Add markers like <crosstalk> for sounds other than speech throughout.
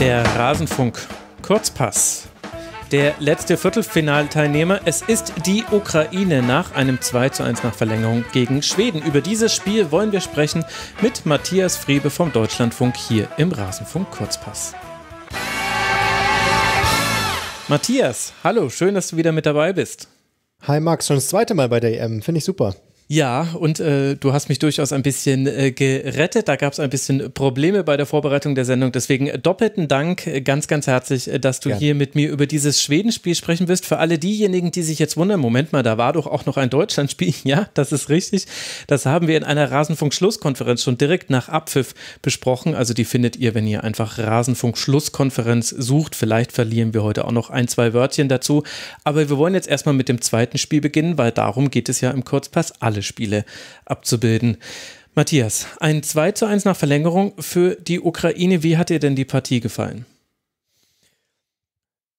Der Rasenfunk Kurzpass. Der letzte Viertelfinalteilnehmer. Es ist die Ukraine nach einem 2 zu 1 nach Verlängerung gegen Schweden. Über dieses Spiel wollen wir sprechen mit Matthias Friebe vom Deutschlandfunk hier im Rasenfunk Kurzpass. Matthias, hallo, schön, dass du wieder mit dabei bist. Hi Max, schon das zweite Mal bei der EM, finde ich super. Ja, und äh, du hast mich durchaus ein bisschen äh, gerettet. Da gab es ein bisschen Probleme bei der Vorbereitung der Sendung. Deswegen äh, doppelten Dank äh, ganz, ganz herzlich, äh, dass du Gerne. hier mit mir über dieses Schwedenspiel sprechen wirst. Für alle diejenigen, die sich jetzt wundern, Moment mal, da war doch auch noch ein Deutschlandspiel. <laughs> Ja, das ist richtig. Das haben wir in einer Rasenfunk-Schlusskonferenz schon direkt nach Abpfiff besprochen. Also die findet ihr, wenn ihr einfach Rasenfunk-Schlusskonferenz sucht. Vielleicht verlieren wir heute auch noch ein, zwei Wörtchen dazu. Aber wir wollen jetzt erstmal mit dem zweiten Spiel beginnen, weil darum geht es ja im Kurzpass alle alle Spiele abzubilden. Matthias, ein 2 zu 1 nach Verlängerung für die Ukraine. Wie hat dir denn die Partie gefallen?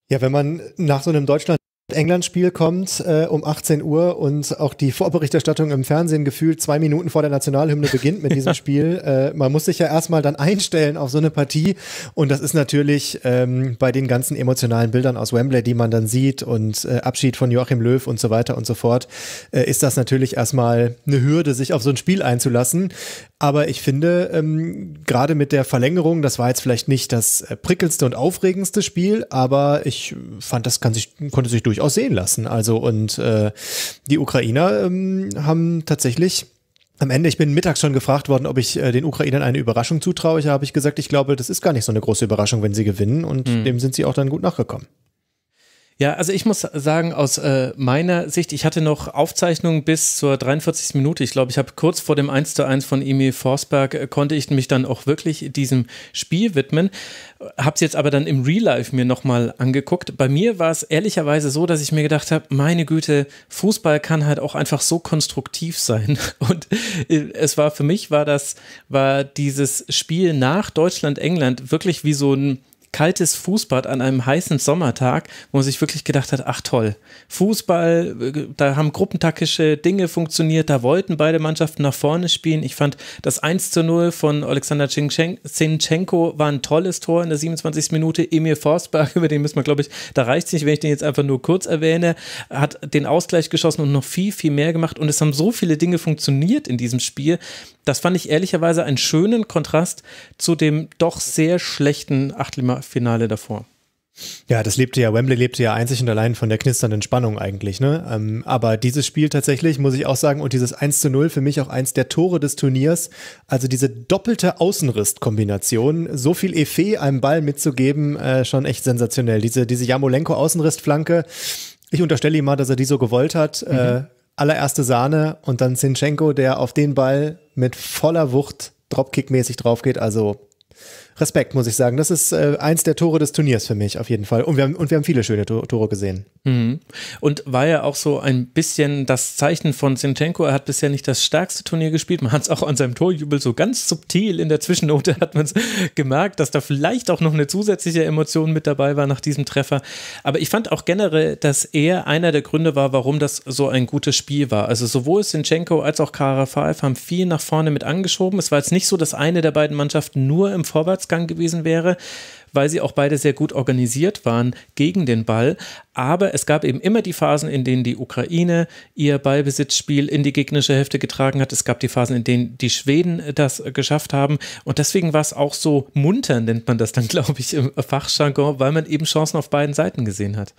Ja, wenn man nach so einem Deutschland England-Spiel kommt äh, um 18 Uhr und auch die Vorberichterstattung im Fernsehen gefühlt zwei Minuten vor der Nationalhymne beginnt mit diesem <laughs> Spiel. Äh, man muss sich ja erstmal dann einstellen auf so eine Partie und das ist natürlich ähm, bei den ganzen emotionalen Bildern aus Wembley, die man dann sieht und äh, Abschied von Joachim Löw und so weiter und so fort, äh, ist das natürlich erstmal eine Hürde, sich auf so ein Spiel einzulassen. Aber ich finde, ähm, gerade mit der Verlängerung, das war jetzt vielleicht nicht das äh, prickelste und aufregendste Spiel, aber ich fand, das kann sich, konnte sich durchaus sehen lassen. Also und äh, die Ukrainer ähm, haben tatsächlich am Ende, ich bin mittags schon gefragt worden, ob ich äh, den Ukrainern eine Überraschung zutraue. Ich habe ich gesagt, ich glaube, das ist gar nicht so eine große Überraschung, wenn sie gewinnen. Und mhm. dem sind sie auch dann gut nachgekommen. Ja, also ich muss sagen, aus äh, meiner Sicht, ich hatte noch Aufzeichnungen bis zur 43. Minute. Ich glaube, ich habe kurz vor dem 1 zu 1 von Emil Forsberg, äh, konnte ich mich dann auch wirklich diesem Spiel widmen. Hab's jetzt aber dann im Real Life mir nochmal angeguckt. Bei mir war es ehrlicherweise so, dass ich mir gedacht habe, meine Güte, Fußball kann halt auch einfach so konstruktiv sein. <laughs> Und äh, es war für mich, war das, war dieses Spiel nach Deutschland-England wirklich wie so ein kaltes Fußbad an einem heißen Sommertag, wo man sich wirklich gedacht hat, ach toll, Fußball, da haben gruppentaktische Dinge funktioniert, da wollten beide Mannschaften nach vorne spielen. Ich fand das 1 zu 0 von Alexander Zinchenko war ein tolles Tor in der 27. Minute. Emil Forsberg, <laughs> über den müssen wir, glaube ich, da reicht es nicht, wenn ich den jetzt einfach nur kurz erwähne, hat den Ausgleich geschossen und noch viel, viel mehr gemacht. Und es haben so viele Dinge funktioniert in diesem Spiel. Das fand ich ehrlicherweise einen schönen Kontrast zu dem doch sehr schlechten Achtelfinale Finale davor. Ja, das lebte ja, Wembley lebte ja einzig und allein von der knisternden Spannung eigentlich, ne? Ähm, aber dieses Spiel tatsächlich, muss ich auch sagen, und dieses 1 zu 0 für mich auch eins der Tore des Turniers, also diese doppelte Außenrist-Kombination, so viel Effet einem Ball mitzugeben, äh, schon echt sensationell. Diese, diese jamolenko flanke ich unterstelle ihm mal, dass er die so gewollt hat, äh, mhm. äh, allererste Sahne und dann Zinchenko, der auf den Ball mit voller Wucht Dropkick-mäßig drauf geht, also Respekt, muss ich sagen. Das ist äh, eins der Tore des Turniers für mich auf jeden Fall. Und wir haben, und wir haben viele schöne Tore gesehen. Mhm. Und war ja auch so ein bisschen das Zeichen von Sinchenko. Er hat bisher nicht das stärkste Turnier gespielt. Man hat es auch an seinem Torjubel so ganz subtil in der Zwischennote hat man es <laughs> gemerkt, dass da vielleicht auch noch eine zusätzliche Emotion mit dabei war nach diesem Treffer. Aber ich fand auch generell, dass er einer der Gründe war, warum das so ein gutes Spiel war. Also sowohl Sinchenko als auch Kara Karafaev haben viel nach vorne mit angeschoben. Es war jetzt nicht so, dass eine der beiden Mannschaften nur im Vorwärts Ausgang gewesen wäre, weil sie auch beide sehr gut organisiert waren gegen den Ball. Aber es gab eben immer die Phasen, in denen die Ukraine ihr Ballbesitzspiel in die gegnerische Hälfte getragen hat. Es gab die Phasen, in denen die Schweden das äh, geschafft haben. Und deswegen war es auch so munter, nennt man das dann, <laughs> glaube ich, im Fachjargon, weil man eben Chancen auf beiden Seiten gesehen hat.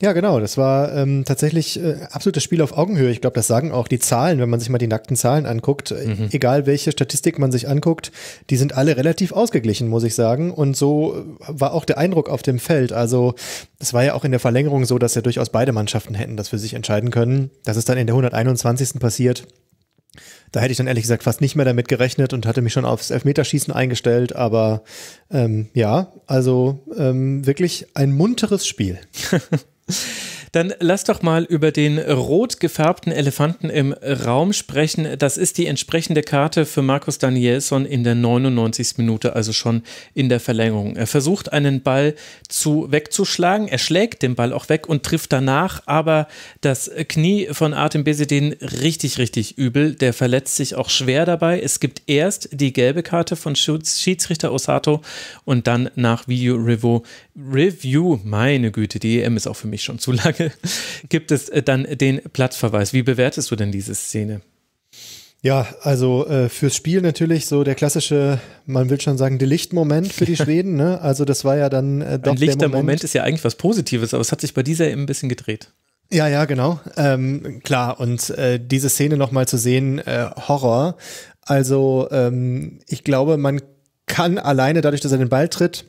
Ja, genau. Das war ähm, tatsächlich äh, absolutes Spiel auf Augenhöhe. Ich glaube, das sagen auch die Zahlen, wenn man sich mal die nackten Zahlen anguckt. Äh, mhm. Egal welche Statistik man sich anguckt, die sind alle relativ ausgeglichen, muss ich sagen. Und so äh, war auch der Eindruck auf dem Feld. Also es war ja auch in der Verlängerung so, dass ja durchaus beide Mannschaften hätten das für sich entscheiden können. Das ist dann in der 121. passiert. Da hätte ich dann ehrlich gesagt fast nicht mehr damit gerechnet und hatte mich schon aufs Elfmeterschießen eingestellt. Aber ähm, ja, also ähm, wirklich ein munteres Spiel. <laughs> Dann lass doch mal über den rot gefärbten Elefanten im Raum sprechen. Das ist die entsprechende Karte für Markus Danielson in der 99. Minute, also schon in der Verlängerung. Er versucht einen Ball zu wegzuschlagen. Er schlägt den Ball auch weg und trifft danach aber das Knie von Artem Besedin richtig, richtig übel. Der verletzt sich auch schwer dabei. Es gibt erst die gelbe Karte von Schiedsrichter Osato und dann nach Video Review. Review, meine Güte, die EM ist auch für mich mich schon zu lange, <laughs> gibt es äh, dann den Platzverweis. Wie bewertest du denn diese Szene? Ja, also äh, fürs Spiel natürlich so der klassische, man will schon sagen, Delicht-Moment für die <laughs> Schweden. Ne? Also das war ja dann äh, doch Ein lichter der Moment. Moment ist ja eigentlich was Positives, aber es hat sich bei dieser eben ein bisschen gedreht. Ja, ja, genau. Ähm, klar, und äh, diese Szene nochmal zu sehen, äh, Horror. Also ähm, ich glaube, man kann alleine dadurch, dass er den Ball tritt,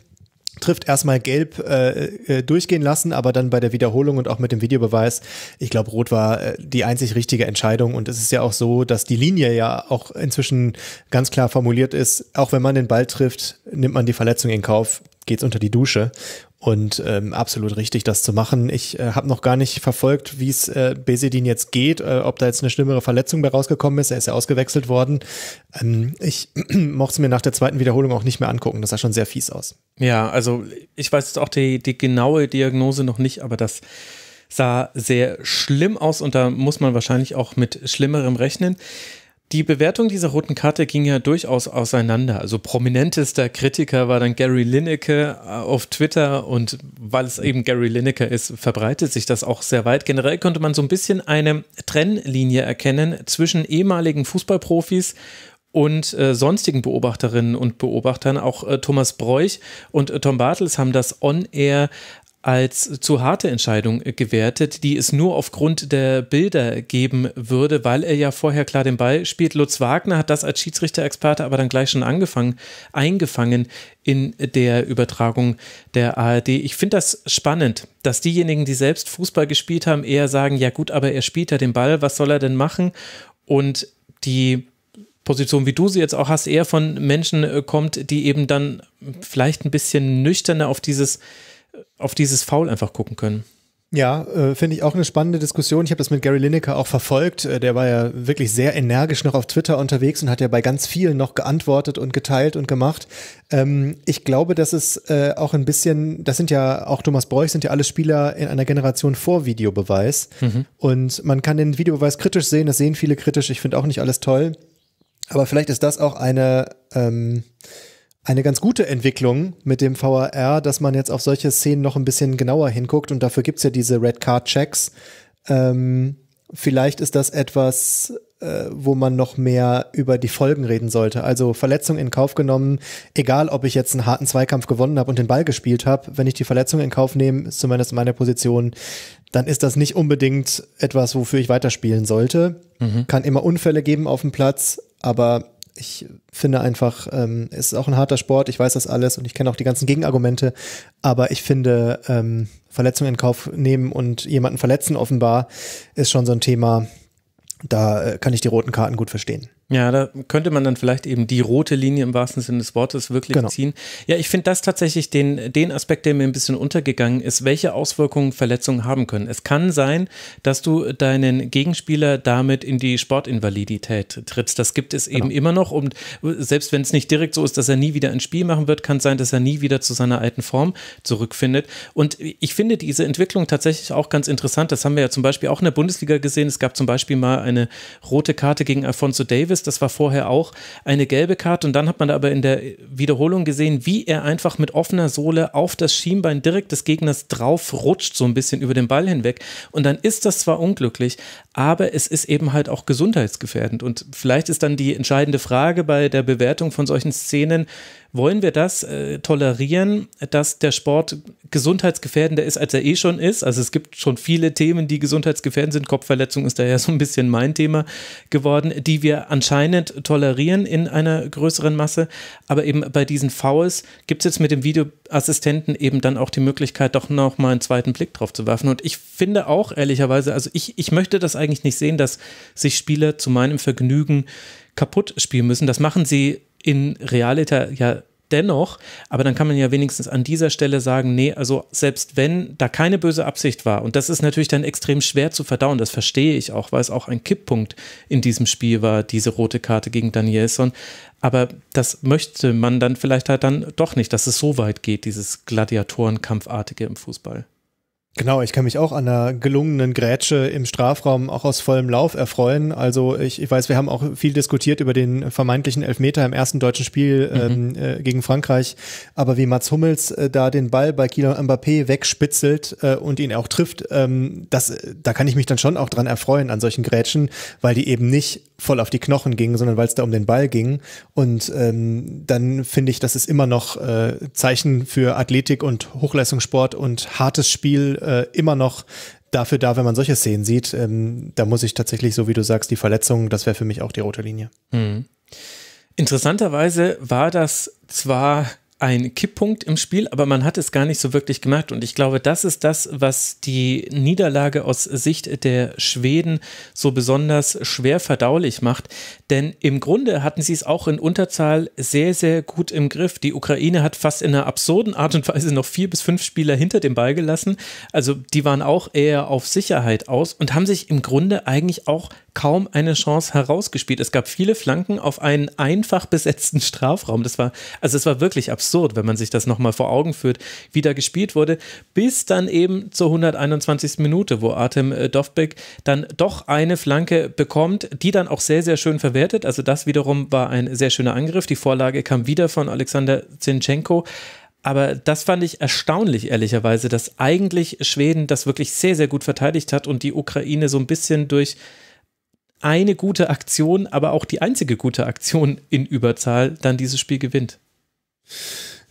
trifft erstmal gelb äh, äh, durchgehen lassen, aber dann bei der Wiederholung und auch mit dem Videobeweis, ich glaube, rot war äh, die einzig richtige Entscheidung und es ist ja auch so, dass die Linie ja auch inzwischen ganz klar formuliert ist, auch wenn man den Ball trifft, nimmt man die Verletzung in Kauf, geht es unter die Dusche und ähm, absolut richtig, das zu machen. Ich äh, habe noch gar nicht verfolgt, wie es äh, Besedin jetzt geht, äh, ob da jetzt eine schlimmere Verletzung bei rausgekommen ist. Er ist ja ausgewechselt worden. Ähm, ich <clears throat> mochte es mir nach der zweiten Wiederholung auch nicht mehr angucken. Das sah schon sehr fies aus. Ja, also ich weiß jetzt auch die, die genaue Diagnose noch nicht, aber das sah sehr schlimm aus und da muss man wahrscheinlich auch mit Schlimmerem rechnen. Die Bewertung dieser roten Karte ging ja durchaus auseinander. Also prominentester Kritiker war dann Gary Lineker äh, auf Twitter und weil es eben Gary Lineker ist, verbreitet sich das auch sehr weit. Generell konnte man so ein bisschen eine Trennlinie erkennen zwischen ehemaligen Fußballprofis und äh, sonstigen Beobachterinnen und Beobachtern. Auch äh, Thomas Broich und äh, Tom Bartels haben das on-air als zu harte Entscheidung gewertet, die es nur aufgrund der Bilder geben würde, weil er ja vorher klar den Ball spielt. Lutz Wagner hat das als Schiedsrichter-Experte aber dann gleich schon angefangen, eingefangen in der Übertragung der ARD. Ich finde das spannend, dass diejenigen, die selbst Fußball gespielt haben, eher sagen, ja gut, aber er spielt ja den Ball, was soll er denn machen? Und die Position, wie du sie jetzt auch hast, eher von Menschen äh, kommt, die eben dann vielleicht ein bisschen nüchterner auf dieses auf dieses Foul einfach gucken können. Ja, äh, finde ich auch eine spannende Diskussion. Ich habe das mit Gary Lineker auch verfolgt. Äh, der war ja wirklich sehr energisch noch auf Twitter unterwegs und hat ja bei ganz vielen noch geantwortet und geteilt und gemacht. Ähm, ich glaube, dass es äh, auch ein bisschen, das sind ja auch Thomas Breuch, sind ja alle Spieler in einer Generation vor Videobeweis. Mhm. Und man kann den Videobeweis kritisch sehen, das sehen viele kritisch. Ich finde auch nicht alles toll. Aber vielleicht ist das auch eine, ähm, eine ganz gute Entwicklung mit dem VAR, dass man jetzt auf solche Szenen noch ein bisschen genauer hinguckt und dafür gibt's ja diese Red Card Checks. Ähm, vielleicht ist das etwas, äh, wo man noch mehr über die Folgen reden sollte. Also Verletzung in Kauf genommen, egal ob ich jetzt einen harten Zweikampf gewonnen habe und den Ball gespielt habe, wenn ich die Verletzung in Kauf nehme, ist zumindest meiner Position, dann ist das nicht unbedingt etwas, wofür ich weiterspielen sollte. Mhm. Kann immer Unfälle geben auf dem Platz, aber ich finde einfach, ähm, es ist auch ein harter Sport, ich weiß das alles und ich kenne auch die ganzen Gegenargumente, aber ich finde, ähm, Verletzungen in Kauf nehmen und jemanden verletzen offenbar ist schon so ein Thema, da äh, kann ich die roten Karten gut verstehen. Ja, da könnte man dann vielleicht eben die rote Linie im wahrsten Sinne des Wortes wirklich genau. ziehen. Ja, ich finde das tatsächlich den, den Aspekt, der mir ein bisschen untergegangen ist, welche Auswirkungen Verletzungen haben können. Es kann sein, dass du deinen Gegenspieler damit in die Sportinvalidität trittst. Das gibt es eben genau. immer noch. Und selbst wenn es nicht direkt so ist, dass er nie wieder ein Spiel machen wird, kann sein, dass er nie wieder zu seiner alten Form zurückfindet. Und ich finde diese Entwicklung tatsächlich auch ganz interessant. Das haben wir ja zum Beispiel auch in der Bundesliga gesehen. Es gab zum Beispiel mal eine rote Karte gegen Alfonso Davis Hernandez, das war vorher auch eine gelbe Karte. Und dann hat man aber in der Wiederholung gesehen, wie er einfach mit offener Sohle auf das Schienbein direkt des Gegners drauf rutscht, so ein bisschen über den Ball hinweg. Und dann ist das zwar unglücklich, aber es ist eben halt auch gesundheitsgefährdend. Und vielleicht ist dann die entscheidende Frage bei der Bewertung von solchen Szenen, wollen wir das äh, tolerieren, dass der Sport gesundheitsgefährdender ist, als er eh schon ist? Also es gibt schon viele Themen, die gesundheitsgefährdend sind. Kopfverletzung ist daher so ein bisschen mein Thema geworden, die wir anscheinend tolerieren in einer größeren Masse. Aber eben bei diesen Fouls gibt es jetzt mit dem Videoassistenten eben dann auch die Möglichkeit, doch nochmal einen zweiten Blick drauf zu werfen. Und ich finde auch ehrlicherweise, also ich, ich möchte das eigentlich eigentlich nicht sehen, dass sich Spieler zu meinem Vergnügen kaputt spielen müssen. Das machen sie in Realita ja dennoch, aber dann kann man ja wenigstens an dieser Stelle sagen, nee, also selbst wenn da keine böse Absicht war, und das ist natürlich dann extrem schwer zu verdauen, das verstehe ich auch, weil es auch ein Kipppunkt in diesem Spiel war, diese rote Karte gegen Danielson, aber das möchte man dann vielleicht halt dann doch nicht, dass es so weit geht, dieses Gladiatorenkampfartige im Fußball. Genau, ich kann mich auch an einer gelungenen Grätsche im Strafraum auch aus vollem Lauf erfreuen. Also ich, ich weiß, wir haben auch viel diskutiert über den vermeintlichen Elfmeter im ersten deutschen Spiel mhm. Ähm, äh, gegen Frankreich. Aber wie Mats Hummels äh, da den Ball bei Kilo Mbappé wegspitzelt äh, und ihn auch trifft, ähm, das, äh, da kann ich mich dann schon auch dran erfreuen an solchen Grätschen, weil die eben nicht voll auf die Knochen ging, sondern weil es da um den Ball ging. Und ähm, dann finde ich, das ist immer noch äh, Zeichen für Athletik und Hochleistungssport und hartes Spiel äh, immer noch dafür da, wenn man solche Szenen sieht. Ähm, da muss ich tatsächlich, so wie du sagst, die Verletzung, das wäre für mich auch die rote Linie. Mhm. Interessanterweise war das zwar ein Kipppunkt im Spiel, aber man hat es gar nicht so wirklich gemacht. Und ich glaube, das ist das, was die Niederlage aus Sicht der Schweden so besonders schwer verdaulich macht. Denn im Grunde hatten sie es auch in Unterzahl sehr, sehr gut im Griff. Die Ukraine hat fast in einer absurden Art und Weise noch vier bis fünf Spieler hinter dem Ball gelassen. Also die waren auch eher auf Sicherheit aus und haben sich im Grunde eigentlich auch kaum eine Chance herausgespielt. Es gab viele Flanken auf einen einfach besetzten Strafraum. Das war, also es war wirklich absurd absurd, wenn man sich das nochmal vor Augen führt, wie da gespielt wurde, bis dann eben zur 121. Minute, wo Artem äh, Dovbek dann doch eine Flanke bekommt, die dann auch sehr, sehr schön verwertet. Also das wiederum war ein sehr schöner Angriff. Die Vorlage kam wieder von Alexander Zinchenko. Aber das fand ich erstaunlich, ehrlicherweise, dass eigentlich Schweden das wirklich sehr, sehr gut verteidigt hat und die Ukraine so ein bisschen durch eine gute Aktion, aber auch die einzige gute Aktion in Überzahl dann dieses Spiel gewinnt.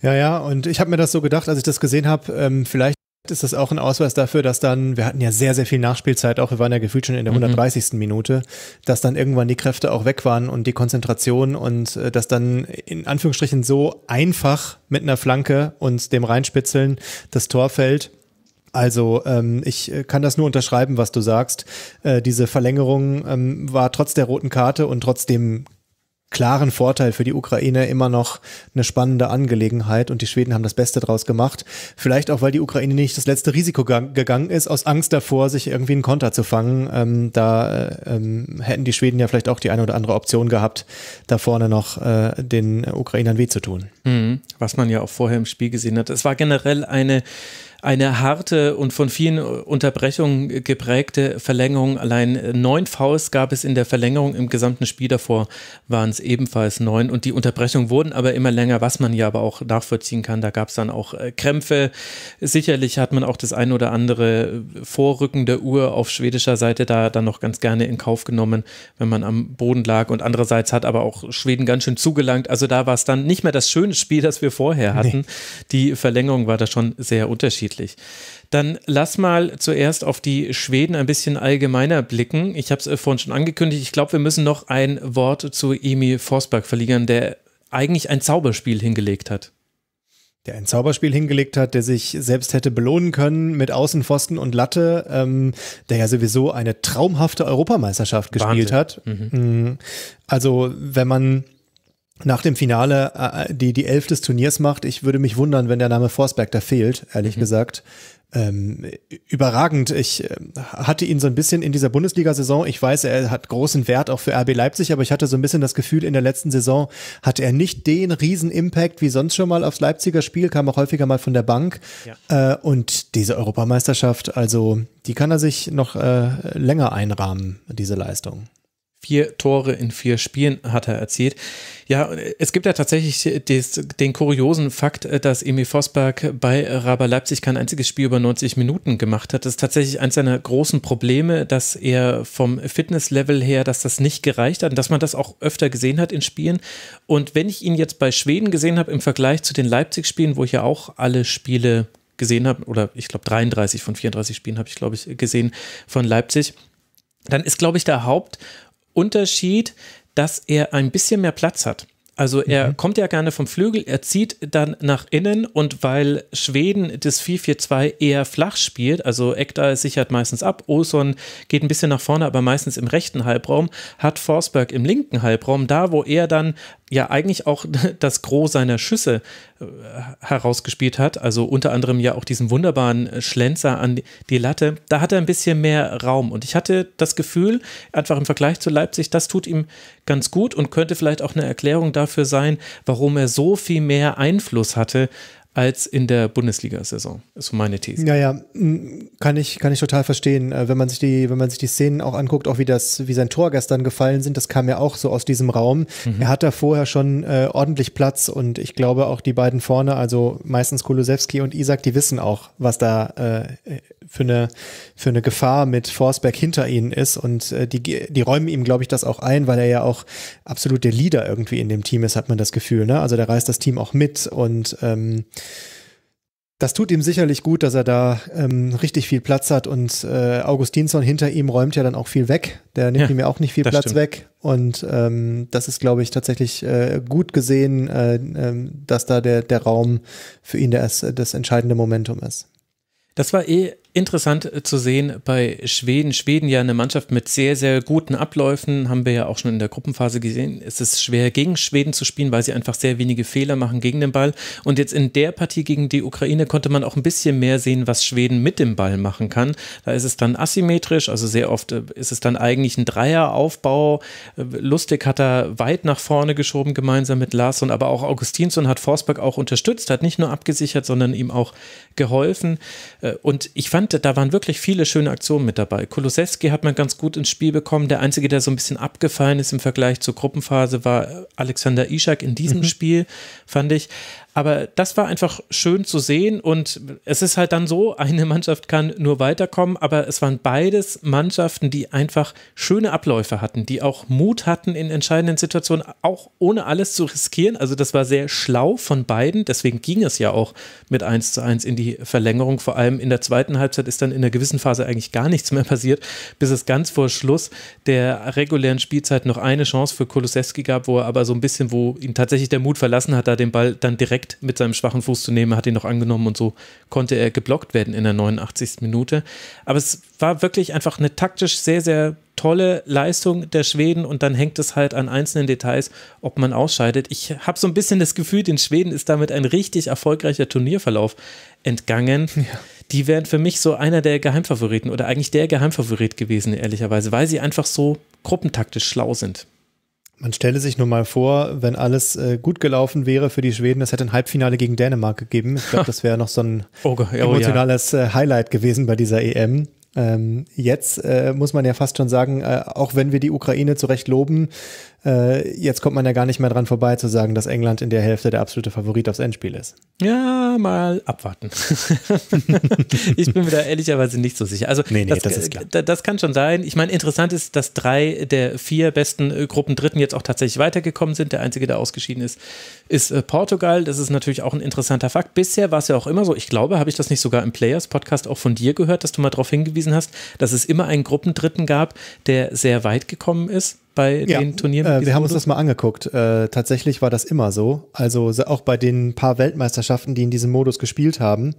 Ja, ja, und ich habe mir das so gedacht, als ich das gesehen habe, ähm, vielleicht ist das auch ein Ausweis dafür, dass dann, wir hatten ja sehr, sehr viel Nachspielzeit, auch wir waren ja gefühlt schon in der 130. Mhm. Minute, dass dann irgendwann die Kräfte auch weg waren und die Konzentration und äh, dass dann in Anführungsstrichen so einfach mit einer Flanke und dem Reinspitzeln das Tor fällt. Also ähm, ich äh, kann das nur unterschreiben, was du sagst. Äh, diese Verlängerung ähm, war trotz der roten Karte und trotzdem klaren Vorteil für die Ukraine immer noch eine spannende Angelegenheit und die Schweden haben das Beste draus gemacht. Vielleicht auch, weil die Ukraine nicht das letzte Risiko gegangen ist, aus Angst davor, sich irgendwie einen Konter zu fangen. Ähm, da äh, ähm, hätten die Schweden ja vielleicht auch die eine oder andere Option gehabt, da vorne noch äh, den Ukrainern weh zu tun. Mhm. Was man ja auch vorher im Spiel gesehen hat. Es war generell eine eine harte und von vielen Unterbrechungen geprägte Verlängerung. Allein äh, neun Fouls gab es in der Verlängerung. Im gesamten Spiel davor waren es ebenfalls neun. Und die Unterbrechungen wurden aber immer länger, was man ja aber auch nachvollziehen kann. Da gab es dann auch äh, Krämpfe. Sicherlich hat man auch das ein oder andere Vorrücken der Uhr auf schwedischer Seite da dann noch ganz gerne in Kauf genommen, wenn man am Boden lag. Und andererseits hat aber auch Schweden ganz schön zugelangt. Also da war es dann nicht mehr das schöne Spiel, das wir vorher hatten. Nee. Die Verlängerung war da schon sehr unterschiedlich unterschiedlich. Dann lass mal zuerst auf die Schweden ein bisschen allgemeiner blicken. Ich habe es äh, vorhin schon angekündigt. Ich glaube, wir müssen noch ein Wort zu Emil Forsberg verlieren, der eigentlich ein Zauberspiel hingelegt hat der ein Zauberspiel hingelegt hat, der sich selbst hätte belohnen können mit Außenpfosten und Latte, ähm, der ja sowieso eine traumhafte Europameisterschaft gespielt Wahnsinn. hat. Mhm. Mm, also wenn man nach dem Finale äh, äh, die, die Elf des Turniers macht. Ich würde mich wundern, wenn der Name Forsberg da fehlt, ehrlich mhm. gesagt. Ähm, überragend. Ich äh, hatte ihn so ein bisschen in dieser Bundesliga-Saison. Ich weiß, er hat großen Wert auch für RB Leipzig, aber ich hatte so ein bisschen das Gefühl, in der letzten Saison hatte er nicht den riesen Impact wie sonst schon mal aufs Leipziger Spiel, kam auch häufiger mal von der Bank. Ja. Äh, und diese Europameisterschaft, also die kann er sich noch äh, länger einrahmen, diese Leistung. Vier Tore in vier Spielen hat er erzielt. Ja, es gibt ja tatsächlich des, den kuriosen Fakt, äh, dass Emil Vosberg bei Raber Leipzig kein einziges Spiel über 90 Minuten gemacht hat. Das ist tatsächlich eines seiner großen Probleme, dass er vom Fitnesslevel her, dass das nicht gereicht hat und dass man das auch öfter gesehen hat in Spielen. Und wenn ich ihn jetzt bei Schweden gesehen habe, im Vergleich zu den Leipzig-Spielen, wo ich ja auch alle Spiele gesehen habe, oder ich glaube 33 von 34 Spielen habe ich, glaube ich, gesehen von Leipzig, dann ist, glaube ich, der Haupt- Unterschied, dass er ein bisschen mehr Platz hat. Also er mhm. kommt ja gerne vom Flügel, er zieht dann nach innen und weil Schweden das 4-4-2 eher flach spielt, also Ekdal sichert meistens ab, Olsson geht ein bisschen nach vorne, aber meistens im rechten Halbraum, hat Forsberg im linken Halbraum, da wo er dann ja eigentlich auch <laughs> das Gros seiner Schüsse äh, herausgespielt hat, also unter anderem ja auch diesen wunderbaren äh, Schlenzer an die Latte, da hat er ein bisschen mehr Raum und ich hatte das Gefühl, einfach im Vergleich zu Leipzig, das tut ihm ganz gut und könnte vielleicht auch eine Erklärung dafür dafür sein, warum er so viel mehr Einfluss hatte als in der Bundesliga-Saison. Ist meine These. Ja, ja, kann ich, kann ich total verstehen. Äh, wenn man sich die, wenn man sich die Szenen auch anguckt, auch wie das, wie sein Tor gestern gefallen sind, das kam ja auch so aus diesem Raum. Mhm. Er hat da vorher schon äh, ordentlich Platz und ich glaube auch die beiden vorne, also meistens Kulusewski und Isaac, die wissen auch, was da äh, für eine, für eine Gefahr mit Forsberg hinter ihnen ist und äh, die, die räumen ihm, glaube ich, das auch ein, weil er ja auch absolut der Leader irgendwie in dem Team ist, hat man das Gefühl. Ne? Also der reißt das Team auch mit und ähm, das tut ihm sicherlich gut, dass er da ähm, richtig viel Platz hat und äh, Augustinsson hinter ihm räumt ja dann auch viel weg. Der nimmt ja, ihm ja auch nicht viel Platz stimmt. weg. Und ähm, das ist, glaube ich, tatsächlich äh, gut gesehen, äh, äh, dass da der, der Raum für ihn das, das entscheidende Momentum ist. Das war eh interessant äh, zu sehen bei Schweden. Schweden ja eine Mannschaft mit sehr, sehr guten Abläufen, haben wir ja auch schon in der Gruppenphase gesehen. Es ist schwer, gegen Schweden zu spielen, weil sie einfach sehr wenige Fehler machen gegen den Ball. Und jetzt in der Partie gegen die Ukraine konnte man auch ein bisschen mehr sehen, was Schweden mit dem Ball machen kann. Da ist es dann asymmetrisch, also sehr oft äh, ist es dann eigentlich ein Dreieraufbau. Äh, Lustig hat er weit nach vorne geschoben, gemeinsam mit Larsson, aber auch Augustinsson hat Forsberg auch unterstützt, hat nicht nur abgesichert, sondern ihm auch geholfen. Und ich fand fand, da waren wirklich viele schöne Aktionen mit dabei. Kolosewski hat man ganz gut ins Spiel bekommen. Der einzige, der so ein bisschen abgefallen ist im Vergleich zur Gruppenphase, war Alexander Ischak in diesem mhm. Spiel, fand ich. Aber das war einfach schön zu sehen und es ist halt dann so, eine Mannschaft kann nur weiterkommen, aber es waren beides Mannschaften, die einfach schöne Abläufe hatten, die auch Mut hatten in entscheidenden Situationen, auch ohne alles zu riskieren. Also das war sehr schlau von beiden, deswegen ging es ja auch mit 1 zu 1 in die Verlängerung. Vor allem in der zweiten Halbzeit ist dann in einer gewissen Phase eigentlich gar nichts mehr passiert, bis es ganz vor Schluss der regulären Spielzeit noch eine Chance für Kolosewski gab, wo er aber so ein bisschen, wo ihn tatsächlich der Mut verlassen hat, da den Ball dann direkt direkt mit seinem schwachen Fuß zu nehmen, hat ihn noch angenommen und so konnte er geblockt werden in der 89. Minute. Aber es war wirklich einfach eine taktisch sehr, sehr tolle Leistung der Schweden und dann hängt es halt an einzelnen Details, ob man ausscheidet. Ich habe so ein bisschen das Gefühl, den Schweden ist damit ein richtig erfolgreicher Turnierverlauf entgangen. Ja. Die wären für mich so einer der Geheimfavoriten oder eigentlich der Geheimfavorit gewesen, ehrlicherweise, weil sie einfach so gruppentaktisch schlau sind. Man stelle sich nur mal vor, wenn alles äh, gut gelaufen wäre für die Schweden, es hätte ein Halbfinale gegen Dänemark gegeben. Ich glaube, das wäre noch so ein <laughs> oh, oh, emotionales ja. Äh, Highlight gewesen bei dieser EM. Ähm, jetzt äh, muss man ja fast schon sagen, äh, auch wenn wir die Ukraine zu Recht loben, äh, jetzt kommt man ja gar nicht mehr dran vorbei zu sagen, dass England in der Hälfte der absolute Favorit aufs Endspiel ist. Ja, mal abwarten. <laughs> ich bin mir da ehrlicherweise nicht so sicher. Also nee, nee, das, das, ist klar. das kann schon sein. Ich meine, interessant ist, dass drei der vier besten äh, Gruppendritten jetzt auch tatsächlich weitergekommen sind. Der einzige, der ausgeschieden ist, ist äh, Portugal. Das ist natürlich auch ein interessanter Fakt. Bisher war es ja auch immer so, ich glaube, habe ich das nicht sogar im Players-Podcast auch von dir gehört, dass du mal darauf hingewiesen hast, dass es immer einen Gruppendritten gab, der sehr weit gekommen ist bei ja, den Turnieren? Äh, wir haben uns das mal angeguckt. Äh, tatsächlich war das immer so. Also auch bei den paar Weltmeisterschaften, die in diesem Modus gespielt haben.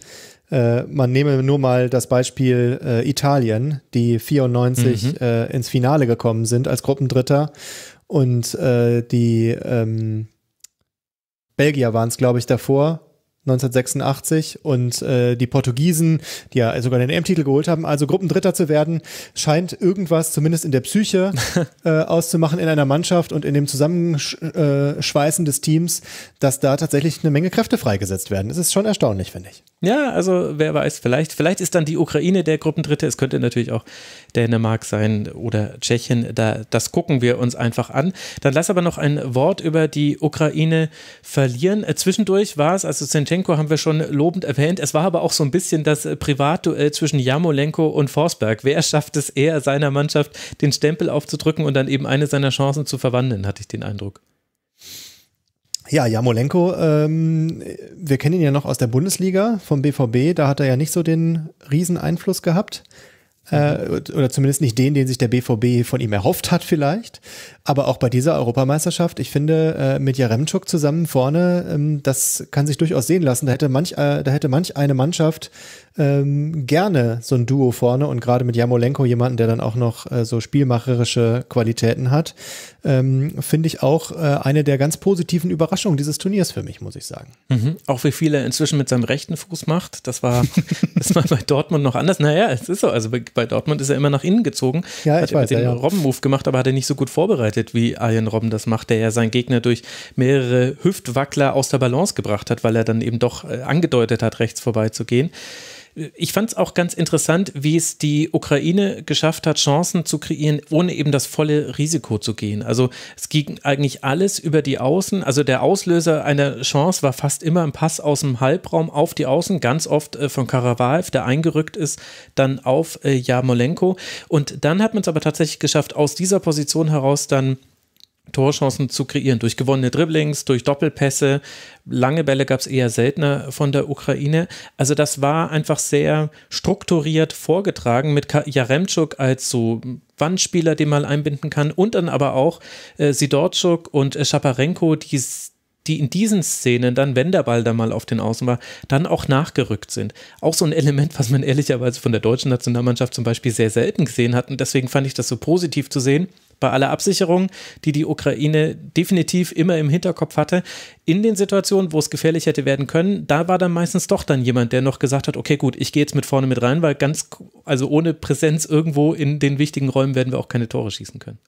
Äh, man nehme nur mal das Beispiel äh, Italien, die 94 mhm. Äh, ins Finale gekommen sind als Gruppendritter und äh, die ähm, Belgier waren es, glaube ich, davor 1986 und äh, die Portugiesen, die ja sogar den EM-Titel geholt haben, also Gruppendritter zu werden, scheint irgendwas zumindest in der Psyche <laughs> äh, auszumachen in einer Mannschaft und in dem Zusammenschweißen äh, des Teams, dass da tatsächlich eine Menge Kräfte freigesetzt werden. Das ist schon erstaunlich, finde ich. Ja, also wer weiß, vielleicht, vielleicht ist dann die Ukraine der Gruppendritte. Es könnte natürlich auch Dänemark sein oder Tschechien. Da, das gucken wir uns einfach an. Dann lass aber noch ein Wort über die Ukraine verlieren. Äh, zwischendurch war es, also Zenchenko haben wir schon lobend erwähnt. Es war aber auch so ein bisschen das Privatduell zwischen Jamolenko und Forsberg. Wer schafft es eher, seiner Mannschaft den Stempel aufzudrücken und dann eben eine seiner Chancen zu verwandeln, hatte ich den Eindruck. Ja, Jamolenko, ähm, wir kennen ihn ja noch aus der Bundesliga vom BVB, da hat er ja nicht so den Rieseneinfluss gehabt. Äh, oder zumindest nicht den, den sich der BVB von ihm erhofft hat vielleicht. Aber auch bei dieser Europameisterschaft, ich finde, äh, mit Jaremczuk zusammen vorne, ähm, das kann sich durchaus sehen lassen. Da hätte manch, äh, da hätte manch eine Mannschaft ähm, gerne so ein Duo vorne und gerade mit Jamolenko jemanden, der dann auch noch äh, so spielmacherische Qualitäten hat, ähm, finde ich auch äh, eine der ganz positiven Überraschungen dieses Turniers für mich, muss ich sagen. Mhm. Auch wie viel er inzwischen mit seinem rechten Fuß macht, das war, <laughs> das war bei Dortmund noch anders. Naja, es ist so, also bei, Dortmund ist er immer nach innen gezogen, ja, hat ich hat weiß, den ja, ja. Robben-Move gemacht, aber hat er nicht so gut vorbereitet, wie Arjen Robben das macht, der ja seinen Gegner durch mehrere Hüftwackler aus der Balance gebracht hat, weil er dann eben doch äh, angedeutet hat, rechts vorbeizugehen ich fand es auch ganz interessant, wie es die Ukraine geschafft hat, Chancen zu kreieren, ohne eben das volle Risiko zu gehen. Also es ging eigentlich alles über die Außen. Also der Auslöser einer Chance war fast immer ein Pass aus dem Halbraum auf die Außen, ganz oft äh, von Karavaev, der eingerückt ist, dann auf Jamolenko. Äh, Und dann hat man es aber tatsächlich geschafft, aus dieser Position heraus dann Torchancen zu kreieren. Durch gewonnene Dribblings, durch Doppelpässe. Lange Bälle gab es eher seltener von der Ukraine. Also das war einfach sehr strukturiert vorgetragen mit Jaremczuk als so Wandspieler, den man einbinden kann. Und dann aber auch äh, Sidorczuk und äh, Schaparenko, die, die in diesen Szenen dann, wenn der Ball da mal auf den Außen war, dann auch nachgerückt sind. Auch so ein Element, was man ehrlicherweise von der deutschen Nationalmannschaft zum Beispiel sehr selten gesehen hat. Und deswegen fand ich das so positiv zu sehen bei aller Absicherung, die die Ukraine definitiv immer im Hinterkopf hatte, in den Situationen, wo es gefährlich hätte werden können, da war dann meistens doch dann jemand, der noch gesagt hat, okay, gut, ich gehe jetzt mit vorne mit rein, weil ganz, also ohne Präsenz irgendwo in den wichtigen Räumen werden wir auch keine Tore schießen können.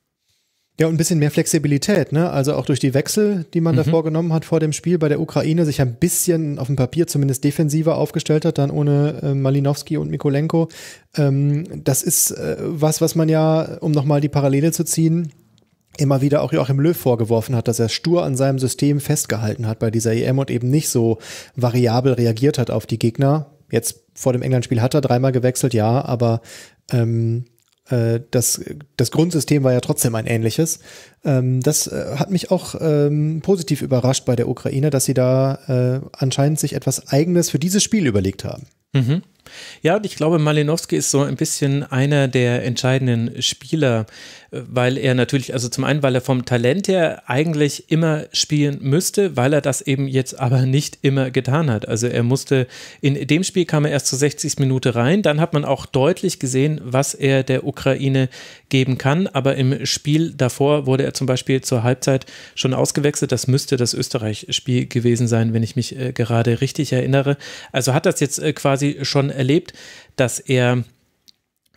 Ja, und ein bisschen mehr Flexibilität, ne? Also auch durch die Wechsel, die man mhm. da vorgenommen hat vor dem Spiel bei der Ukraine, sich ein bisschen auf dem Papier zumindest defensiver aufgestellt hat, dann ohne äh, Malinowski und Mikolenko. Ähm, das ist äh, was, was man ja, um nochmal die Parallele zu ziehen, immer wieder auch Joachim Löw vorgeworfen hat, dass er stur an seinem System festgehalten hat bei dieser EM und eben nicht so variabel reagiert hat auf die Gegner. Jetzt vor dem England-Spiel hat er dreimal gewechselt, ja, aber ähm, äh, das, das Grundsystem war ja trotzdem ein ähnliches. Ähm, das äh, hat mich auch ähm, positiv überrascht bei der Ukraine, dass sie da äh, anscheinend sich etwas Eigenes für dieses Spiel überlegt haben. Mhm. Ja, und ich glaube, Malinowski ist so ein bisschen einer der entscheidenden Spieler weil er natürlich, also zum einen, weil er vom Talent her eigentlich immer spielen müsste, weil er das eben jetzt aber nicht immer getan hat. Also er musste, in dem Spiel kam er erst zur 60. Minute rein, dann hat man auch deutlich gesehen, was er der Ukraine geben kann, aber im Spiel davor wurde er zum Beispiel zur Halbzeit schon ausgewechselt, das müsste das Österreich-Spiel gewesen sein, wenn ich mich äh, gerade richtig erinnere. Also hat das jetzt äh, quasi schon erlebt, dass er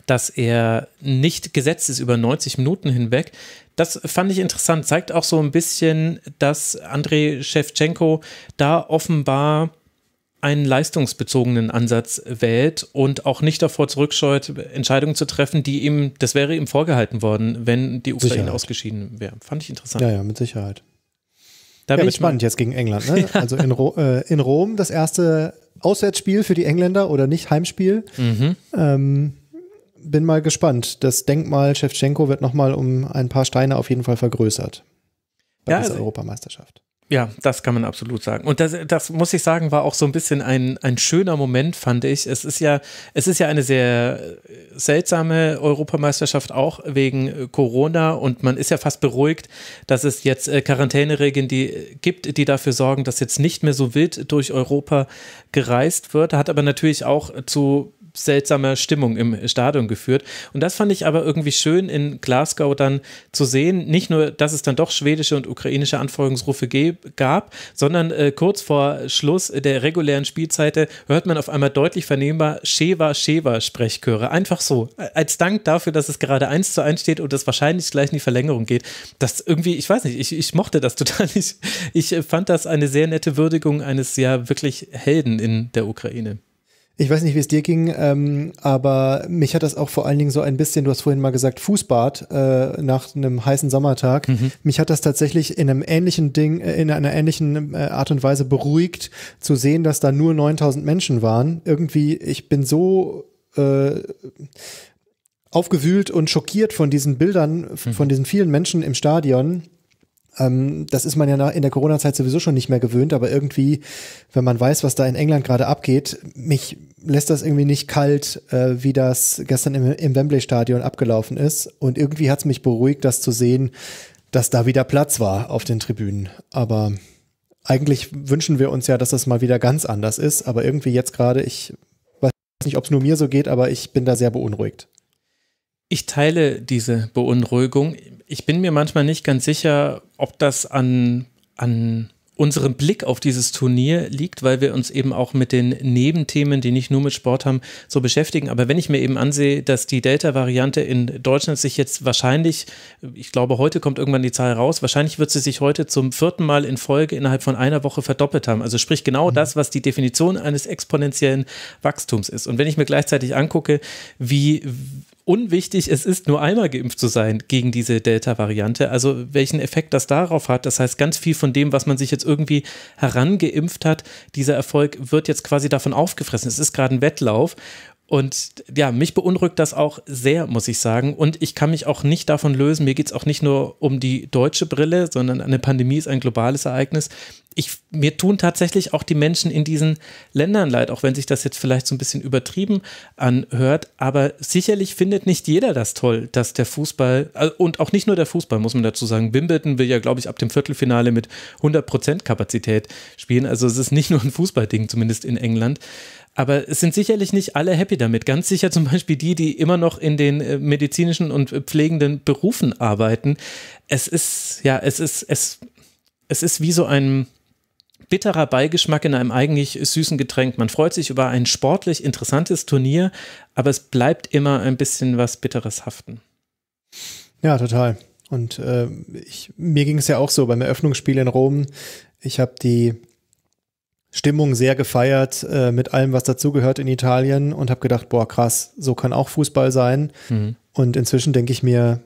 dass er nicht gesetzt ist über 90 Minuten hinweg. Das fand ich interessant, zeigt auch so ein bisschen, dass Andrei Shevchenko da offenbar einen leistungsbezogenen Ansatz wählt und auch nicht davor zurückscheut, Entscheidungen zu treffen, die ihm, das wäre ihm vorgehalten worden, wenn die Ukraine Sicherheit. ausgeschieden wäre. Fand ich interessant. Ja, ja, mit Sicherheit. Da ja, bin ich spannend jetzt gegen England. Ne? <laughs> Ja. Also in, Ro äh, in, Rom das erste Auswärtsspiel für die Engländer oder nicht Heimspiel. Mhm. Ähm, bin mal gespannt. Das Denkmal Schewtschenko wird nochmal um ein paar Steine auf jeden Fall vergrößert bei ja, dieser also, Europameisterschaft. Ja, das kann man absolut sagen. Und das, das muss ich sagen, war auch so ein bisschen ein, ein schöner Moment, fand ich. Es ist ja, es ist ja eine sehr seltsame Europameisterschaft auch wegen äh, Corona und man ist ja fast beruhigt, dass es jetzt äh, Quarantäneregeln die äh, gibt, die dafür sorgen, dass jetzt nicht mehr so wild durch Europa gereist wird. Hat aber natürlich auch zu seltsamer Stimmung im Stadion geführt. Und das fand ich aber irgendwie schön in Glasgow dann zu sehen. Nicht nur, dass es dann doch schwedische und ukrainische Anforderungsrufe gab, sondern äh, kurz vor Schluss der regulären Spielzeit hört man auf einmal deutlich vernehmbar Sheva Sheva Sprechchöre. Einfach so. Als Dank dafür, dass es gerade 1 zu 1 steht und es wahrscheinlich gleich in die Verlängerung geht. Das irgendwie, ich weiß nicht, ich, ich mochte das <laughs> total. nicht. ich äh, fand das eine sehr nette Würdigung eines ja wirklich Helden in der Ukraine. Ich weiß nicht, wie es dir ging, ähm, aber mich hat das auch vor allen Dingen so ein bisschen, du hast vorhin mal gesagt, Fußbad äh, nach einem heißen Sommertag. Mhm. Mich hat das tatsächlich in einem ähnlichen Ding, äh, in einer ähnlichen äh, Art und Weise beruhigt, zu sehen, dass da nur 9000 Menschen waren. Irgendwie, ich bin so äh, aufgewühlt und schockiert von diesen Bildern, mhm. von diesen vielen Menschen im Stadion ähm, das ist man ja in der Corona-Zeit sowieso schon nicht mehr gewöhnt, aber irgendwie, wenn man weiß, was da in England gerade abgeht, mich lässt das irgendwie nicht kalt, äh, wie das gestern im, im Wembley-Stadion abgelaufen ist. Und irgendwie hat es mich beruhigt, das zu sehen, dass da wieder Platz war auf den Tribünen. Aber eigentlich wünschen wir uns ja, dass das mal wieder ganz anders ist, aber irgendwie jetzt gerade, ich weiß nicht, ob es nur mir so geht, aber ich bin da sehr beunruhigt. Ich teile diese Beunruhigung ich bin mir manchmal nicht ganz sicher, ob das an, an unserem Blick auf dieses Turnier liegt, weil wir uns eben auch mit den Nebenthemen, die nicht nur mit Sport haben, so beschäftigen. Aber wenn ich mir eben ansehe, dass die Delta-Variante in Deutschland sich jetzt wahrscheinlich, ich glaube, heute kommt irgendwann die Zahl raus, wahrscheinlich wird sie sich heute zum vierten Mal in Folge innerhalb von einer Woche verdoppelt haben. Also sprich genau mhm. das, was die Definition eines exponentiellen Wachstums ist. Und wenn ich mir gleichzeitig angucke, wie unwichtig es ist, nur einmal geimpft zu sein gegen diese Delta-Variante. Also welchen Effekt das darauf hat. Das heißt, ganz viel von dem, was man sich jetzt irgendwie herangeimpft hat, dieser Erfolg wird jetzt quasi davon aufgefressen. Es ist gerade ein Wettlauf und ja, mich beunruhigt das auch sehr, muss ich sagen. Und ich kann mich auch nicht davon lösen. Mir geht es auch nicht nur um die deutsche Brille, sondern eine Pandemie ist ein globales Ereignis. Ich, mir tun tatsächlich auch die Menschen in diesen Ländern leid, auch wenn sich das jetzt vielleicht so ein bisschen übertrieben anhört. Aber sicherlich findet nicht jeder das toll, dass der Fußball, äh, und auch nicht nur der Fußball, muss man dazu sagen. Wimbledon will ja, glaube ich, ab dem Viertelfinale mit 100% Kapazität spielen. Also es ist nicht nur ein Fußballding, zumindest in England. Aber es sind sicherlich nicht alle happy damit. Ganz sicher zum Beispiel die, die immer noch in den äh, medizinischen und äh, pflegenden Berufen arbeiten. Es ist, ja, es ist, es, es ist wie so ein bitterer Beigeschmack in einem eigentlich süßen Getränk. Man freut sich über ein sportlich interessantes Turnier, aber es bleibt immer ein bisschen was Bitteres haften. Ja, total. Und äh, ich, mir ging es ja auch so beim Eröffnungsspiel in Rom. Ich habe die Stimmung sehr gefeiert äh, mit allem, was dazugehört in Italien und habe gedacht, boah, krass, so kann auch Fußball sein. Mhm. Und inzwischen denke ich mir,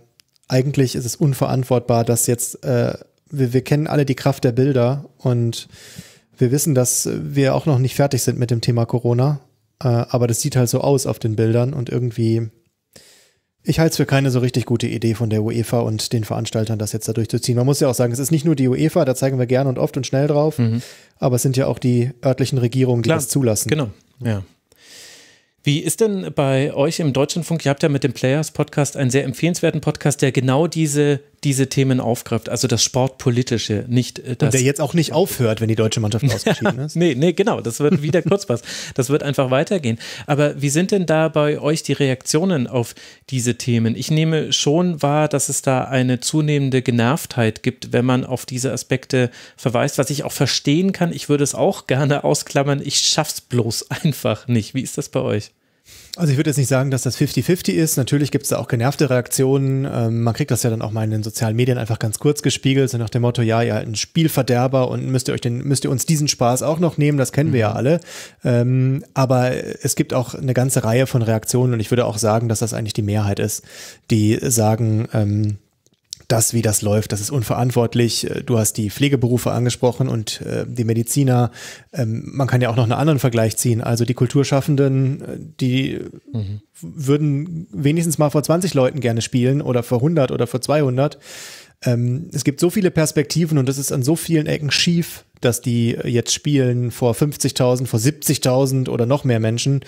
eigentlich ist es unverantwortbar, dass jetzt, äh, wir, wir kennen alle die Kraft der Bilder und wir wissen, dass wir auch noch nicht fertig sind mit dem Thema Corona. Äh, aber das sieht halt so aus auf den Bildern und irgendwie ich halte es für keine so richtig gute Idee von der UEFA und den Veranstaltern, das jetzt da durchzuziehen. Man muss ja auch sagen, es ist nicht nur die UEFA, da zeigen wir gerne und oft und schnell drauf, mhm. aber es sind ja auch die örtlichen Regierungen, die Klar. das zulassen. Genau, ja. Wie ist denn bei euch im Deutschen Funk? Ihr habt ja mit dem Players Podcast einen sehr empfehlenswerten Podcast, der genau diese diese Themen aufgreift, also das Sportpolitische, nicht das. Äh, Und der jetzt auch nicht aufhört, wenn die deutsche Mannschaft <laughs> ausgeschieden ist. nee, nee, genau, das wird wieder kurz was. Das wird einfach weitergehen. Aber wie sind denn da bei euch die Reaktionen auf diese Themen? Ich nehme schon wahr, dass es da eine zunehmende Genervtheit gibt, wenn man auf diese Aspekte verweist, was ich auch verstehen kann. Ich würde es auch gerne ausklammern. Ich schaff's bloß <laughs> einfach nicht. Wie ist das bei euch? Also ich würde jetzt nicht sagen, dass das 50-50 ist. Natürlich gibt es da auch genervte Reaktionen. Ähm, man kriegt das ja dann auch mal in den sozialen Medien einfach ganz kurz gespiegelt, so nach dem Motto, ja, ihr halt ein Spielverderber und müsst ihr euch den, müsst ihr uns diesen Spaß auch noch nehmen, das kennen wir ja mhm. alle. Ähm, aber es gibt auch eine ganze Reihe von Reaktionen und ich würde auch sagen, dass das eigentlich die Mehrheit ist, die sagen, ähm, das, wie das läuft, das ist unverantwortlich. Äh, du hast die Pflegeberufe angesprochen und äh, die Mediziner. Ähm, man kann ja auch noch einen anderen Vergleich ziehen. Also die Kulturschaffenden, äh, die mhm. würden wenigstens mal vor 20 Leuten gerne spielen oder vor 100 oder vor 200. Ähm, es gibt so viele Perspektiven und das ist an so vielen Ecken schief, dass die jetzt spielen vor 50.000, vor 70.000 oder noch mehr Menschen.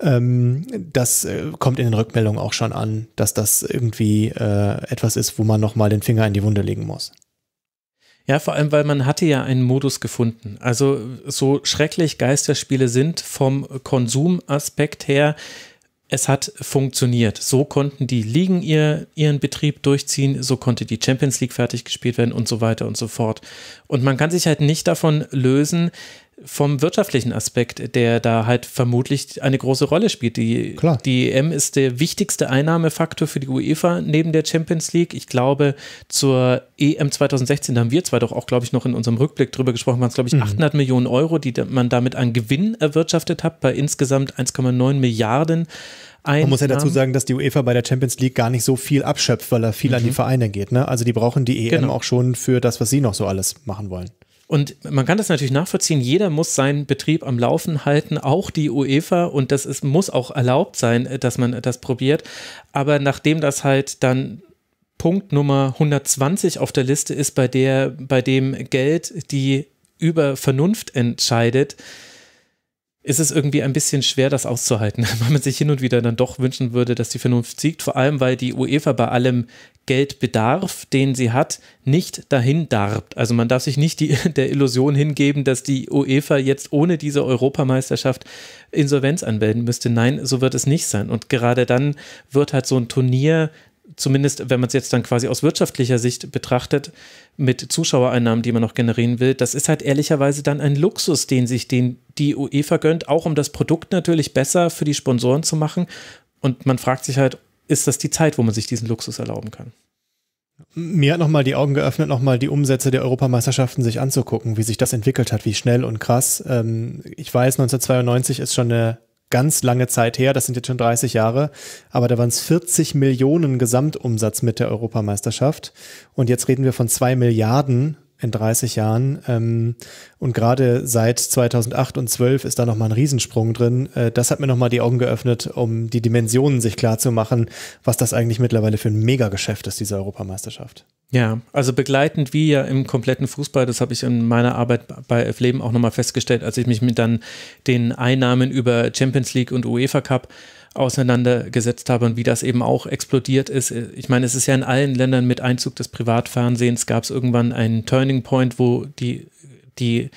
Ähm, das äh, kommt in den Rückmeldungen auch schon an, dass das irgendwie äh, etwas ist, wo man nochmal den Finger in die Wunde legen muss. Ja, vor allem, weil man hatte ja einen Modus gefunden. Also so schrecklich Geisterspiele sind vom Konsumaspekt her, es hat funktioniert. So konnten die Ligen ihr, ihren Betrieb durchziehen, so konnte die Champions League fertig gespielt werden und so weiter und so fort. Und man kann sich halt nicht davon lösen, vom wirtschaftlichen Aspekt, der da halt vermutlich eine große Rolle spielt. Die, Klar. die EM ist der wichtigste Einnahmefaktor für die UEFA neben der Champions League. Ich glaube, zur EM 2016 da haben wir zwar doch auch, glaube ich, noch in unserem Rückblick drüber gesprochen, waren es, glaube ich, 800 mhm. Millionen Euro, die man damit an Gewinn erwirtschaftet hat, bei insgesamt 1,9 Milliarden. Einnahmen. Man muss ja dazu sagen, dass die UEFA bei der Champions League gar nicht so viel abschöpft, weil da viel mhm. an die mhm. Vereine geht. Ne? Also die brauchen die EM genau. auch schon für das, was sie noch so alles machen wollen. Und man kann das natürlich nachvollziehen, jeder muss seinen Betrieb am Laufen halten, auch die UEFA und das ist, muss auch erlaubt sein, äh, dass man äh, das probiert. Aber nachdem das halt dann Punkt Nummer 120 auf der Liste ist, bei der, bei dem Geld die über Vernunft entscheidet, ist es irgendwie ein bisschen schwer, das auszuhalten, <laughs> weil man sich hin und wieder dann doch wünschen würde, dass die Vernunft siegt, vor allem weil die UEFA bei allem Geldbedarf, den sie hat, nicht dahin darbt. Also man darf sich nicht die, <laughs> der Illusion hingeben, dass die UEFA jetzt ohne diese Europameisterschaft Insolvenz anmelden müsste. Nein, so wird es nicht sein. Und gerade dann wird halt so ein Turnier zumindest wenn man es jetzt dann quasi aus wirtschaftlicher Sicht betrachtet, mit Zuschauereinnahmen, die man noch generieren will, das ist halt ehrlicherweise dann ein Luxus, den sich den, die UEFA gönnt, auch um das Produkt natürlich besser für die Sponsoren zu machen. Und man fragt sich halt, ist das die Zeit, wo man sich diesen Luxus erlauben kann? Mir hat nochmal die Augen geöffnet, nochmal die Umsätze der Europameisterschaften sich anzugucken, wie sich das entwickelt hat, wie schnell und krass. Ähm, ich weiß, 1992 ist schon eine ganz lange Zeit her, das sind jetzt schon 30 Jahre, aber da waren es 40 Millionen Gesamtumsatz mit der Europameisterschaft und jetzt reden wir von zwei Milliarden in 30 Jahren. Ähm, und gerade seit 2008 und 12 ist da nochmal ein Riesensprung drin. Äh, das hat mir nochmal die Augen geöffnet, um die Dimensionen sich klar zu machen, was das eigentlich mittlerweile für ein Megageschäft ist, diese Europameisterschaft. Ja, also begleitend wie ja im kompletten Fußball, das habe ich in meiner Arbeit bei F Leben auch nochmal festgestellt, als ich mich mit dann den Einnahmen über Champions League und UEFA Cup auseinandergesetzt habe und wie das eben auch explodiert ist. Ich meine, es ist ja in allen Ländern mit Einzug des Privatfernsehens gab es irgendwann einen Turning Point, wo die, die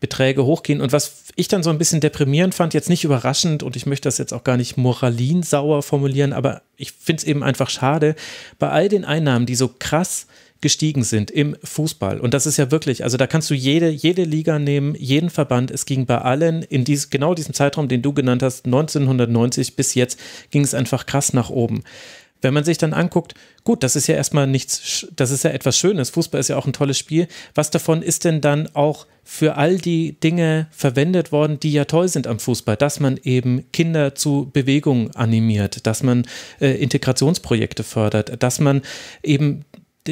Beträge hochgehen. Und was ich dann so ein bisschen deprimierend fand, jetzt nicht überraschend und ich möchte das jetzt auch gar nicht moralinsauer formulieren, aber ich finde es eben einfach schade, bei all den Einnahmen, die so krass gestiegen sind im Fußball. Und das ist ja wirklich, also da kannst du jede, jede Liga nehmen, jeden Verband. Es ging bei allen in dies, genau diesem Zeitraum, den du genannt hast, 1990 bis jetzt, ging es einfach krass nach oben. Wenn man sich dann anguckt, gut, das ist ja erstmal nichts, das ist ja etwas Schönes. Fußball ist ja auch ein tolles Spiel. Was davon ist denn dann auch für all die Dinge verwendet worden, die ja toll sind am Fußball? Dass man eben Kinder zu Bewegung animiert, dass man äh, Integrationsprojekte fördert, dass man eben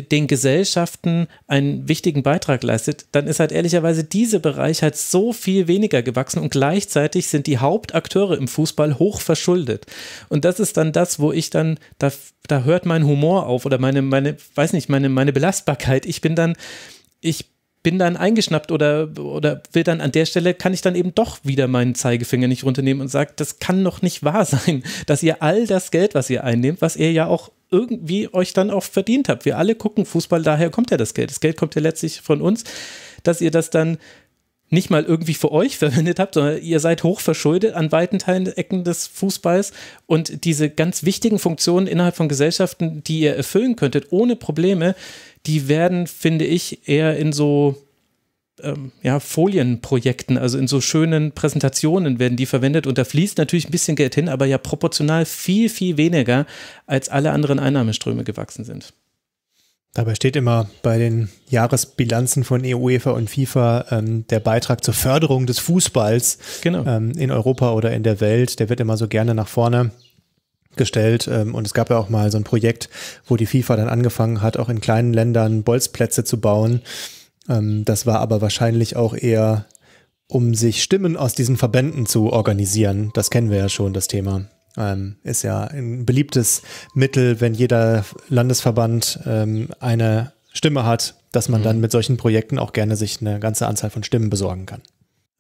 den Gesellschaften einen wichtigen Beitrag leistet, dann ist halt ehrlicherweise dieser Bereich halt so viel weniger gewachsen und gleichzeitig sind die Hauptakteure im Fußball hoch verschuldet. Und das ist dann das, wo ich dann, da, da hört mein Humor auf oder meine, meine, weiß nicht, meine, meine Belastbarkeit. Ich bin dann, ich bin bin dann eingeschnappt oder, oder will dann an der Stelle, kann ich dann eben doch wieder meinen Zeigefinger nicht runternehmen und sage, das kann doch nicht wahr <laughs> sein, dass ihr all das Geld, was ihr einnehmt, was ihr ja auch irgendwie euch dann auch verdient habt. Wir alle gucken Fußball, daher kommt ja das Geld. Das Geld kommt ja letztlich von uns, dass ihr das dann nicht mal irgendwie für euch <laughs> verwendet habt, sondern ihr seid hochverschuldet an weiten Teilen Ecken des Fußballs und diese ganz wichtigen Funktionen innerhalb von Gesellschaften, die ihr erfüllen könntet ohne Probleme, die werden, finde ich, eher in so ähm, ja, Folienprojekten, also in so schönen Präsentationen werden die verwendet und da fließt natürlich ein bisschen Geld hin, aber ja proportional viel, viel weniger, als alle anderen Einnahmeströme gewachsen sind. Dabei steht immer bei den Jahresbilanzen von e UEFA und FIFA ähm, der Beitrag zur Förderung des Fußballs genau. ähm, in Europa oder in der Welt. Der wird immer so gerne nach vorne gestellt. Ähm, und es gab ja auch mal so ein Projekt, wo die FIFA dann angefangen hat, auch in kleinen Ländern Bolzplätze zu bauen. Ähm, das war aber wahrscheinlich auch eher, um sich Stimmen aus diesen Verbänden zu organisieren. Das kennen wir ja schon, das Thema. Ähm, ist ja ein beliebtes Mittel, wenn jeder Landesverband ähm, eine Stimme hat, dass man mhm. dann mit solchen Projekten auch gerne sich eine ganze Anzahl von Stimmen besorgen kann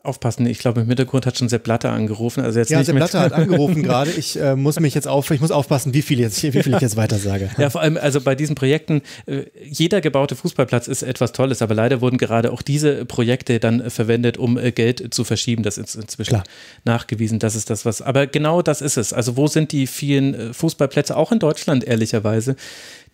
aufpassen. Ich glaube, im Hintergrund hat schon Sepp Blatter angerufen. Also jetzt ja, nicht Sepp Blatter hat angerufen <laughs> gerade. Ich äh, muss mich jetzt auf, ich muss aufpassen, wie viel, jetzt, wie viel ich jetzt weitersage. Ja, vor allem, also bei diesen Projekten, äh, jeder gebaute Fußballplatz ist etwas Tolles, aber leider wurden gerade auch diese Projekte dann äh, verwendet, um äh, Geld zu verschieben. Das ist inzwischen Klar. nachgewiesen. Das ist das, was. Aber genau das ist es. Also, wo sind die vielen Fußballplätze, auch in Deutschland, ehrlicherweise,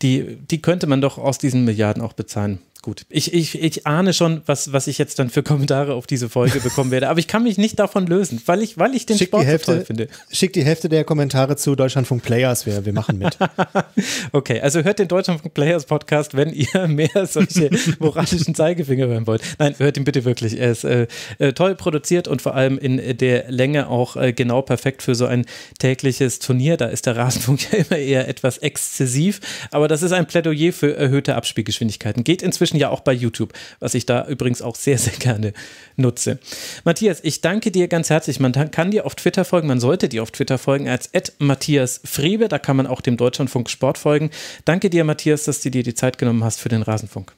die, die könnte man doch aus diesen Milliarden auch bezahlen. Gut, ich, ich, ich ahne schon, was, was ich jetzt dann für Kommentare auf diese Folge <laughs> bekommen werde, aber ich kann mich nicht davon lösen, weil ich, weil ich den schick Sport Hälfte, so toll finde. Schick die Hälfte der Kommentare zu Deutschlandfunk Players, wir, wir machen mit. <laughs> okay, also hört den Deutschlandfunk Players Podcast, wenn ihr <laughs> mehr solche moralischen Zeigefinger hören wollt. Nein, hört ihn bitte wirklich. Er ist äh, äh, toll produziert und vor allem in der Länge auch äh, genau perfekt für so ein tägliches Turnier. Da ist der Rasenfunk ja immer eher etwas exzessiv, aber das ist ein Plädoyer für erhöhte Abspielgeschwindigkeiten. Geht inzwischen ja auch bei YouTube, was ich da übrigens auch sehr, sehr gerne nutze. Matthias, ich danke dir ganz herzlich. Man kann dir auf Twitter folgen, man sollte dir auf Twitter folgen als Matthias Frebe. Da kann man auch dem Deutschlandfunk Sport folgen. Danke dir, Matthias, dass du dir die Zeit genommen hast für den Rasenfunk.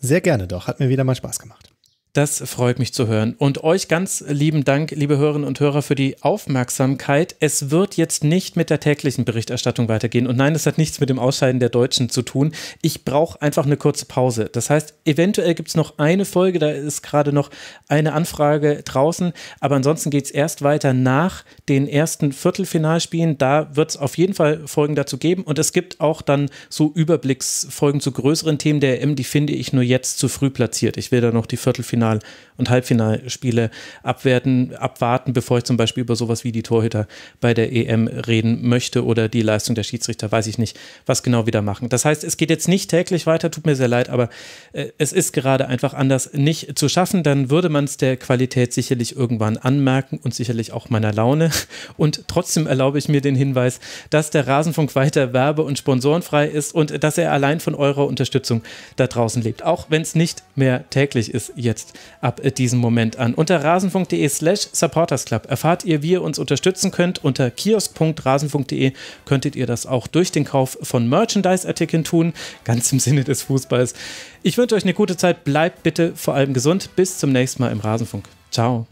Sehr gerne doch. Hat mir wieder mal Spaß gemacht. Das freut mich zu hören. Und euch ganz lieben Dank, liebe Hörerinnen und Hörer, für die Aufmerksamkeit. Es wird jetzt nicht mit der täglichen Berichterstattung weitergehen. Und nein, das hat nichts mit dem Ausscheiden der Deutschen zu tun. Ich brauche einfach eine kurze Pause. Das heißt, eventuell gibt es noch eine Folge, da ist gerade noch eine Anfrage draußen. Aber ansonsten geht es erst weiter nach den ersten Viertelfinalspielen. Da wird es auf jeden Fall Folgen dazu geben. Und es gibt auch dann so Überblicksfolgen zu größeren Themen der EM. Die finde ich nur jetzt zu früh platziert. Ich will da noch die Viertelfinalspiele Viertelfinal- und Halbfinalspiele abwerten, abwarten, bevor ich zum Beispiel über sowas wie die Torhüter bei der EM reden möchte oder die Leistung der Schiedsrichter, weiß ich nicht, was genau wieder machen. Das heißt, es geht jetzt nicht täglich weiter, tut mir sehr leid, aber äh, es ist gerade einfach anders nicht zu schaffen. Dann würde man es der Qualität sicherlich irgendwann anmerken und sicherlich auch meiner Laune. <laughs> Und trotzdem erlaube ich mir den Hinweis, dass der Rasenfunk weiter werbe- und sponsorenfrei ist und dass er allein von eurer Unterstützung da draußen lebt. Auch wenn es nicht mehr täglich ist jetzt jetzt ab diesem Moment an. Unter rasenfunk.de slash supportersclub erfahrt ihr, wie ihr uns unterstützen könnt. Unter kiosk.rasenfunk.de könntet ihr das auch durch den Kauf von Merchandise-Artikeln tun, ganz im Sinne des Fußballs. Ich wünsche euch eine gute Zeit, bleibt bitte vor allem gesund. Bis zum nächsten Mal im Rasenfunk. Ciao.